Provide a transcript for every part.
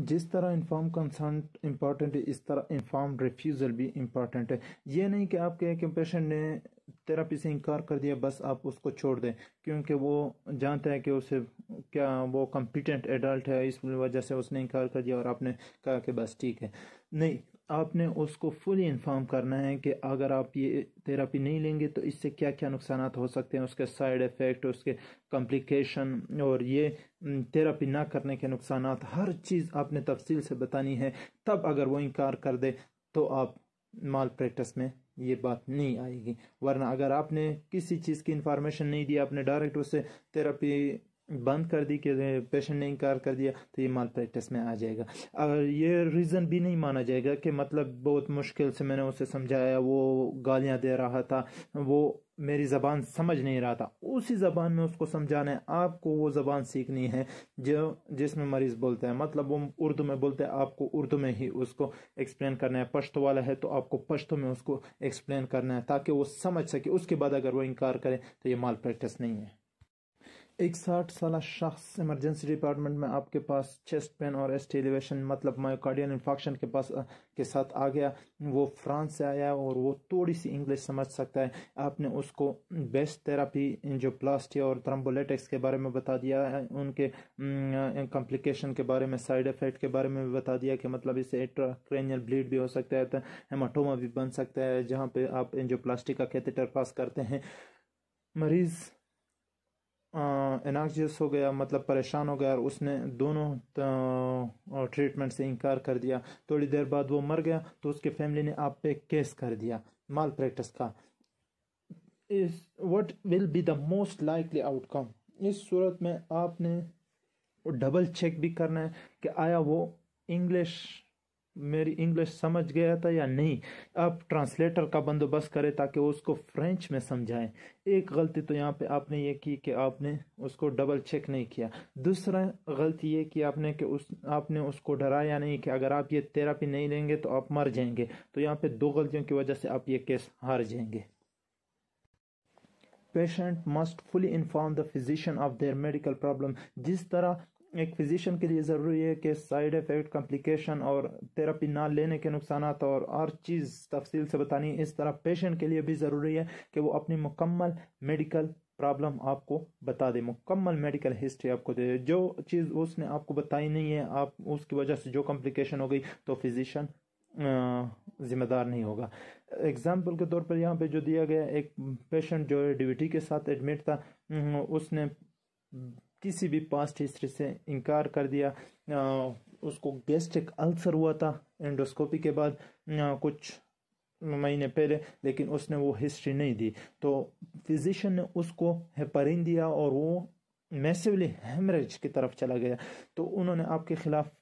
जिस तरह inform concert important है इस तरह इन्फॉर्म रिफ्यूज़ल भी इम्पॉर्टेंट है ये नहीं कि आप कहें कि पेशेंट ने थेरापी से इनकार कर दिया बस आप उसको छोड़ दें क्योंकि वो जानता है कि उसे क्या वो कम्पिटेंट एडल्ट है इस वजह से उसने इनकार कर दिया और आपने कहा कि बस ठीक है नहीं आपने उसको फुली इन्फॉर्म करना है कि अगर आप ये थेरापी नहीं लेंगे तो इससे क्या क्या नुकसान हो सकते हैं उसके साइड इफ़ेक्ट उसके कॉम्प्लिकेशन और ये थेरापी ना करने के नुकसान हर चीज़ आपने तफसील से बतानी है तब अगर वो इनकार कर दे तो आप माल प्रैक्टिस में ये बात नहीं आएगी वरना अगर आपने किसी चीज़ की इन्फॉर्मेशन नहीं दी आपने डायरेक्ट उससे थेरेपी बंद कर दी कि पेशेंट ने इनकार कर दिया तो ये माल प्रैक्टिस में आ जाएगा और ये रीज़न भी नहीं माना जाएगा कि मतलब बहुत मुश्किल से मैंने उसे समझाया वो गालियाँ दे रहा था वो मेरी ज़बान समझ नहीं रहा था उसी ज़बान में उसको समझाना है आपको वो ज़बान सीखनी है जो जिसमें मरीज़ बोलते हैं मतलब वो उर्दू में बोलते हैं आपको उर्दू में ही उसको एक्सप्लेन करना है पश्तो वाला है तो आपको पश्तो में उसको एक्सप्लेन करना है ताकि वो समझ सके उसके बाद अगर वो इनकार करें तो ये माल प्रैक्टिस नहीं है एक साठ साल शख्स इमरजेंसी डिपार्टमेंट में आपके पास चेस्ट पेन और एस्ट एलिवेशन मतलब मायोकार्डियन इन्फेक्शन के पास के साथ आ गया वो फ्रांस से आया और वो थोड़ी सी इंग्लिश समझ सकता है आपने उसको बेस्ट थेरापी जो प्लास्टिया और थ्रम्बोलेटिक्स के बारे में बता दिया है उनके कॉम्प्लिकेशन के बारे में साइड इफ़ेक्ट के बारे में भी बता दिया कि मतलब इससे एट्राक्रेनियल ब्लीड भी हो सकता है हेमाटोमा भी बन सकता है जहाँ पर आप इन प्लास्टिक का कैथेटर पास करते हैं मरीज़ एनाक्जियस हो गया मतलब परेशान हो गया और उसने दोनों ट्रीटमेंट से इनकार कर दिया थोड़ी देर बाद वो मर गया तो उसके फैमिली ने आप पे केस कर दिया माल प्रैक्टिस का इस what will be the most likely outcome इस सूरत में आपने डबल चेक भी करना है कि आया वो इंग्लिश मेरी इंग्लिश समझ गया था या नहीं आप ट्रांसलेटर का बंदोबस्त करें ताकि वो उसको फ्रेंच में समझाएं एक गलती तो यहाँ पे आपने ये की कि आपने उसको डबल चेक नहीं किया दूसरा गलती ये कि आपने कि उस आपने उसको डराया नहीं कि अगर आप ये थेरापी नहीं लेंगे तो आप मर जाएंगे तो यहाँ पे दो गलतियों की वजह से आप ये केस हार जाएंगे patient must fully inform the physician of their medical problem जिस तरह एक फिजिशियन के लिए ज़रूरी है कि साइड इफ़ेक्ट कॉम्प्लिकेशन और थेरापी ना लेने के नुकसान और हर चीज़ तफसील से बतानी इस तरह पेशेंट के लिए भी ज़रूरी है कि वो अपनी मुकम्मल मेडिकल प्रॉब्लम आपको बता दे मुकम्मल मेडिकल हिस्ट्री आपको दे जो चीज़ उसने आपको बताई नहीं है आप उसकी वजह से जो कॉम्प्लिकेशन हो गई तो फिजिशन जिम्मेदार नहीं होगा एग्जाम्पल के तौर पर यहाँ पे जो दिया गया एक पेशेंट जो है डीवीटी के साथ एडमिट था उसने किसी भी पास्ट हिस्ट्री से इनकार कर दिया उसको गैस्ट्रिक अल्सर हुआ था एंडोस्कोपी के बाद कुछ महीने पहले लेकिन उसने वो हिस्ट्री नहीं दी तो फिजिशियन ने उसको हेपरिन दिया और वो मैसिवली हेमरेज की तरफ चला गया तो उन्होंने आपके खिलाफ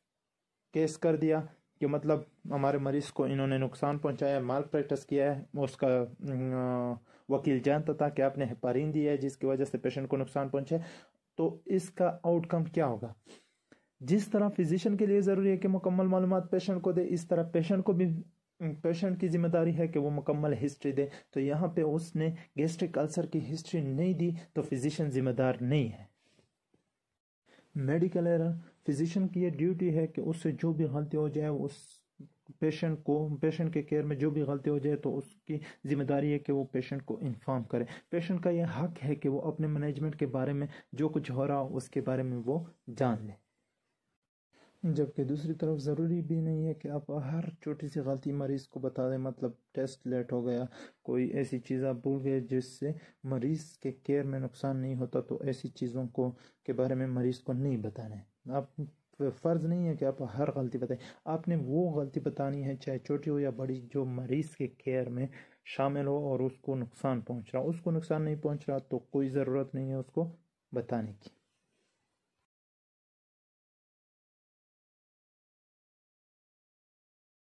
केस कर दिया कि मतलब हमारे मरीज को इन्होंने नुकसान पहुंचाया माल प्रैक्टिस किया है उसका वकील जानता था कि आपने हेपरिन दिया है जिसकी वजह से पेशेंट को नुकसान पहुंचा तो इसका आउटकम क्या होगा जिस तरह फिजिशियन के लिए ज़रूरी है कि मुकम्मल मालूम पेशेंट को दे इस तरह पेशेंट को भी पेशेंट की जिम्मेदारी है कि वो मुकम्मल हिस्ट्री दे तो यहाँ पे उसने गेस्ट्रिक अल्सर की हिस्ट्री नहीं दी तो फिजिशियन जिम्मेदार नहीं है मेडिकल एरर फिजिशियन की ये ड्यूटी है कि उससे जो भी गलती हो जाए उस पेशेंट को पेशेंट के केयर में जो भी गलती हो जाए तो उसकी जिम्मेदारी है कि वो पेशेंट को इन्फॉर्म करे पेशेंट का यह हक है कि वो अपने मैनेजमेंट के बारे में जो कुछ हो रहा हो उसके बारे में वो जान ले जबकि दूसरी तरफ ज़रूरी भी नहीं है कि आप हर छोटी सी गलती मरीज़ को बता दें मतलब टेस्ट लेट हो गया कोई ऐसी चीज़ आप भूल गए जिससे मरीज़ के केयर में नुकसान नहीं होता तो ऐसी चीज़ों को के बारे में मरीज़ को नहीं बताना आप तो फ़र्ज़ नहीं है कि आप हर गलती बताएं आपने वो गलती बतानी है चाहे छोटी हो या बड़ी जो मरीज़ के केयर में शामिल हो और उसको नुकसान पहुंच रहा उसको नुकसान नहीं पहुंच रहा तो कोई ज़रूरत नहीं है उसको बताने की